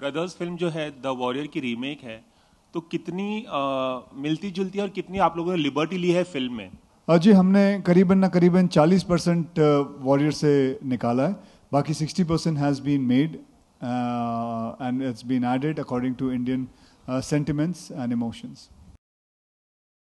brothers film जो है the warrior की रीमेक है तो कितनी आ, मिलती जुलती है और कितनी आप लोगों ने लिबर्टी ली है फिल्म में जी हमने करीबन ना करीबन 40 परसेंट वॉरियर से निकाला है बाकी 60 percent has been made and it's been added according to Indian sentiments and emotions